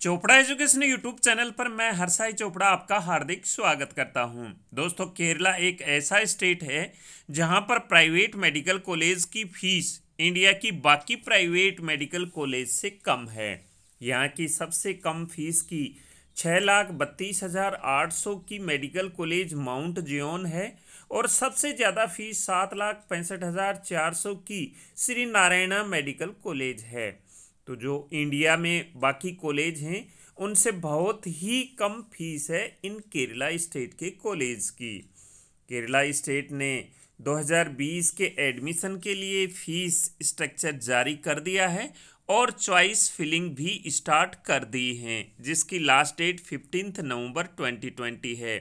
Chopra education YouTube channel पर मैं हरसाई चोपड़ा आपका हार्दिक स्वागत करता हूं। दोस्तों केरला एक ऐसा स्टेट है जहां पर प्राइवेट मेडिकल कॉलेज की फीस इंडिया की बाकी प्राइवेट मेडिकल कॉलेज से कम है यहां की सबसे कम फीस की छः लाख बत्तीस हज़ार आठ सौ की मेडिकल कॉलेज माउंट जियोन है और सबसे ज़्यादा फीस सात लाख पैंसठ हज़ार चार सौ की श्री नारायणा मेडिकल कॉलेज है तो जो इंडिया में बाकी कॉलेज हैं उनसे बहुत ही कम फीस है इन केरला स्टेट के कॉलेज की केरला स्टेट ने 2020 के एडमिशन के लिए फीस स्ट्रक्चर जारी कर दिया है और चॉइस फिलिंग भी स्टार्ट कर दी है जिसकी लास्ट डेट फिफ्टीन नवंबर 2020 है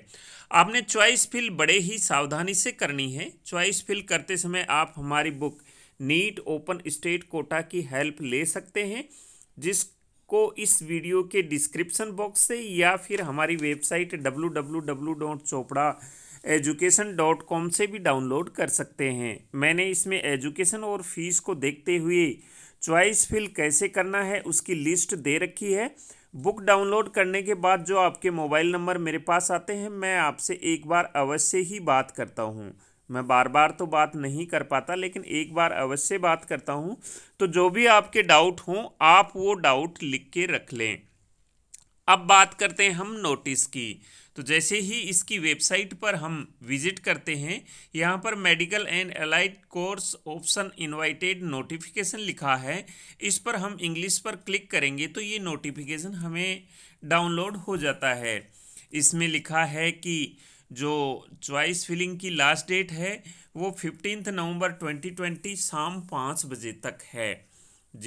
आपने चॉइस फिल बड़े ही सावधानी से करनी है चॉइस फिल करते समय आप हमारी book NEET open state quota की हेल्प ले सकते हैं जिसको इस वीडियो के डिस्क्रिप्शन बॉक्स से या फिर हमारी website W W W dot Chopra education dot com से भी डाउनलोड कर सकते हैं मैंने इसमें एजुकेशन और फीस को देखते हुए चॉइस फिल कैसे करना है उसकी लिस्ट दे रखी है बुक डाउनलोड करने के बाद जो आपके मोबाइल नंबर मेरे पास आते हैं मैं आपसे एक बार अवश्य ही बात करता हूँ मैं बार बार तो बात नहीं कर पाता लेकिन एक बार अवश्य बात करता हूँ तो जो भी आपके डाउट हों आप वो डाउट लिख के रख लें अब बात करते हैं हम नोटिस की तो जैसे ही इसकी वेबसाइट पर हम विजिट करते हैं यहाँ पर medical and allied course option invited notification लिखा है इस पर हम इंग्लिश पर क्लिक करेंगे तो ये नोटिफिकेशन हमें डाउनलोड हो जाता है इसमें लिखा है कि जो चॉइस फिलिंग की लास्ट डेट है वो फिफ्टींथ नवंबर 2020 शाम पाँच बजे तक है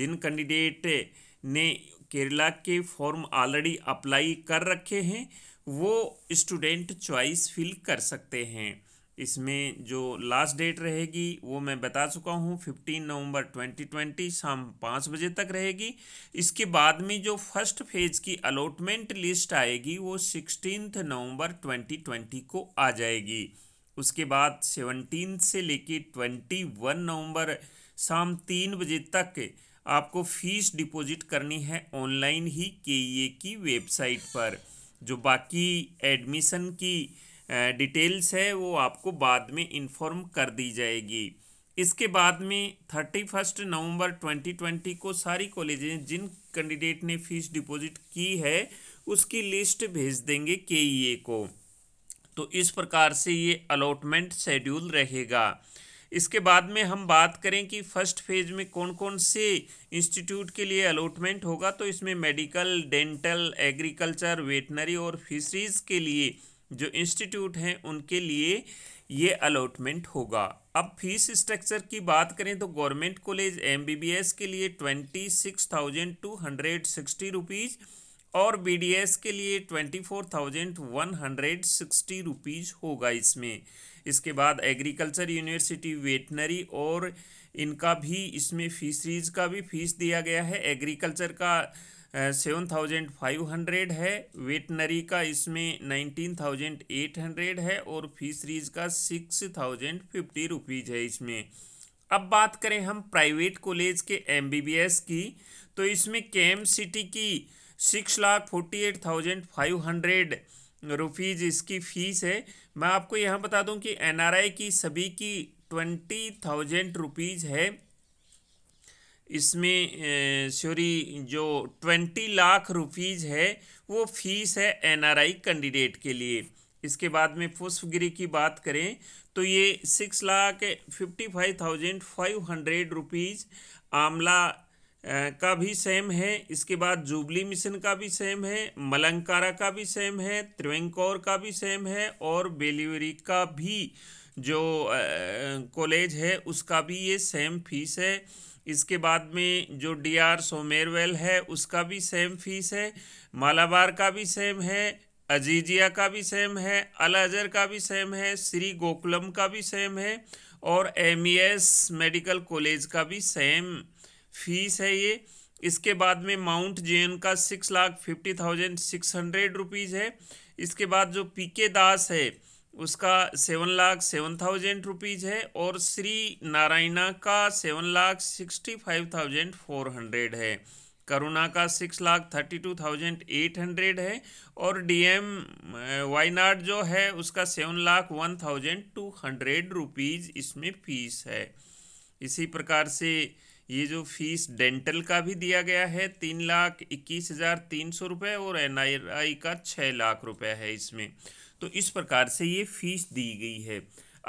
जिन कैंडिडेट ने केरला के फॉर्म ऑलरेडी अप्लाई कर रखे हैं वो स्टूडेंट चॉइस फिल कर सकते हैं इसमें जो लास्ट डेट रहेगी वो मैं बता चुका हूँ फिफ्टीन नवंबर 2020 शाम पाँच बजे तक रहेगी इसके बाद में जो फर्स्ट फेज की अलॉटमेंट लिस्ट आएगी वो सिक्सटीन नवंबर 2020 को आ जाएगी उसके बाद सेवनटीन से लेके ट्वेंटी वन नवंबर शाम तीन बजे तक आपको फीस डिपॉजिट करनी है ऑनलाइन ही के e की वेबसाइट पर जो बाकी एडमिशन की डिटेल्स है वो आपको बाद में इन्फॉर्म कर दी जाएगी इसके बाद में thirty first November twenty twenty को सारी कॉलेज जिन कैंडिडेट ने फीस डिपॉजिट की है उसकी लिस्ट भेज देंगे के e को तो इस प्रकार से ये अलॉटमेंट शेड्यूल रहेगा इसके बाद में हम बात करें कि फर्स्ट फेज में कौन कौन से इंस्टीट्यूट के लिए अलॉटमेंट होगा तो इसमें मेडिकल डेंटल एग्रीकल्चर वेटनरी और फिशरीज़ के लिए जो इंस्टीट्यूट हैं उनके लिए ये अलॉटमेंट होगा अब फीस स्ट्रक्चर की बात करें तो गवर्नमेंट कॉलेज एमबीबीएस के लिए twenty six thousand two hundred sixty rupees और बीडीएस के लिए twenty four thousand one hundred sixty rupees होगा इसमें इसके बाद एग्रीकल्चर यूनिवर्सिटी वेटनरी और इनका भी इसमें फीसरीज का भी फीस दिया गया है एग्रीकल्चर का सेवन थाउजेंड फाइव हंड्रेड है वेटनरी का इसमें नाइनटीन थाउजेंड एट हंड्रेड है और फीसरीज का सिक्स थाउजेंड फिफ्टी रुपीज़ है इसमें अब बात करें हम प्राइवेट कॉलेज के एम की तो इसमें के सिटी की six lakh forty eight thousand five hundred rupees इसकी फ़ीस है मैं आपको यहाँ बता दूँ कि आई की सभी की ट्वेंटी थाउजेंड रुपीज़ है इसमें सॉरी जो ट्वेंटी लाख रुपीज़ है वो फीस है एनआरआई कैंडिडेट के लिए इसके बाद में पुष्पगिरी की बात करें तो ये six lakh fifty five thousand five hundred rupees Amala का भी सेम है इसके बाद जुबली मिशन का भी सेम है मलंकारा का भी सेम है त्रिवेंकौर का भी सेम है और बेलीवरी का भी जो कॉलेज है उसका भी ये सेम फीस है इसके बाद में जो डी आर सोमेरवेल है उसका भी सेम फीस है मालाबार का भी सेम है अजीजिया का भी सेम है अल अजहर का भी सेम है श्री गोकुलम का भी सेम है और एम मेडिकल कॉलेज का भी सेम फीस है ये इसके बाद में माउंट जेन का six lakh fifty thousand six hundred rupees है इसके बाद जो पी के दास है उसका seven lakh seven thousand rupees है और श्री नारायणा का seven lakh sixty five thousand four hundred है करुणा का six lakh thirty two thousand eight hundred है और डीएम वायनाड जो है उसका seven lakh one thousand two hundred rupees इसमें फीस है इसी प्रकार से ये जो फीस डेंटल का भी दिया गया है तीन लाख इक्कीस हज़ार तीन सौ रुपये और एन का छः लाख रुपये है इसमें तो इस प्रकार से ये फीस दी गई है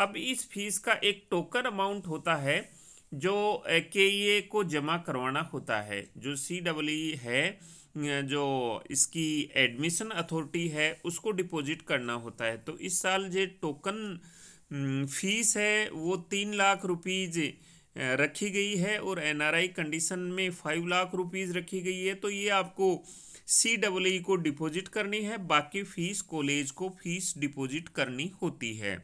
अब इस फीस का एक टोकन अमाउंट होता है जो के ए को जमा करवाना होता है जो सी ई है जो इसकी एडमिशन अथॉरिटी है उसको डिपॉजिट करना होता है तो इस साल जो टोकन फीस है वो तीन लाख रुपीज़ रखी गई है और एनआरआई कंडीशन में फाइव लाख रुपीज़ रखी गई है तो ये आपको सी डबल ई को डिपॉजिट करनी है बाकी फीस कॉलेज को फीस डिपॉजिट करनी होती है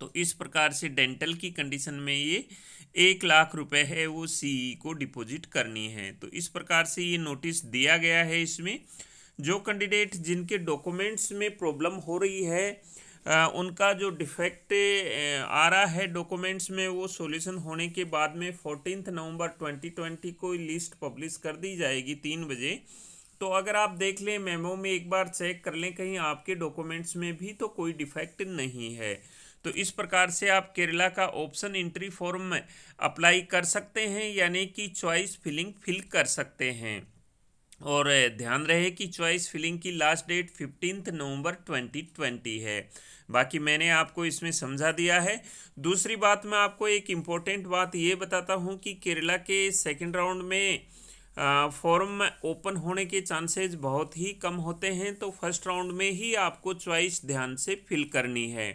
तो इस प्रकार से डेंटल की कंडीशन में ये एक लाख रुपए है वो ई e को डिपॉजिट करनी है तो इस प्रकार से ये नोटिस दिया गया है इसमें जो कैंडिडेट जिनके डॉक्यूमेंट्स में प्रॉब्लम हो रही है उनका जो डिफेक्ट आ रहा है डॉक्यूमेंट्स में वो सॉल्यूशन होने के बाद में फोर्टीन नवंबर 2020 को लिस्ट पब्लिश कर दी जाएगी तीन बजे तो अगर आप देख लें मेमो में एक बार चेक कर लें कहीं आपके डॉक्यूमेंट्स में भी तो कोई डिफेक्ट नहीं है तो इस प्रकार से आप केरला का ऑप्शन इंट्री फॉर्म अप्लाई कर सकते हैं यानी कि चॉइस फिलिंग फिल कर सकते हैं और ध्यान रहे कि चॉइस फिलिंग की लास्ट डेट फिफ्टींथ नवंबर 2020 है बाकी मैंने आपको इसमें समझा दिया है दूसरी बात मैं आपको एक इम्पोर्टेंट बात ये बताता हूँ कि केरला के सेकेंड राउंड में फॉर्म ओपन होने के चांसेज बहुत ही कम होते हैं तो फर्स्ट राउंड में ही आपको चॉइस ध्यान से फिल करनी है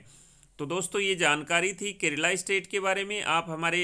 तो दोस्तों ये जानकारी थी केरला स्टेट के बारे में आप हमारे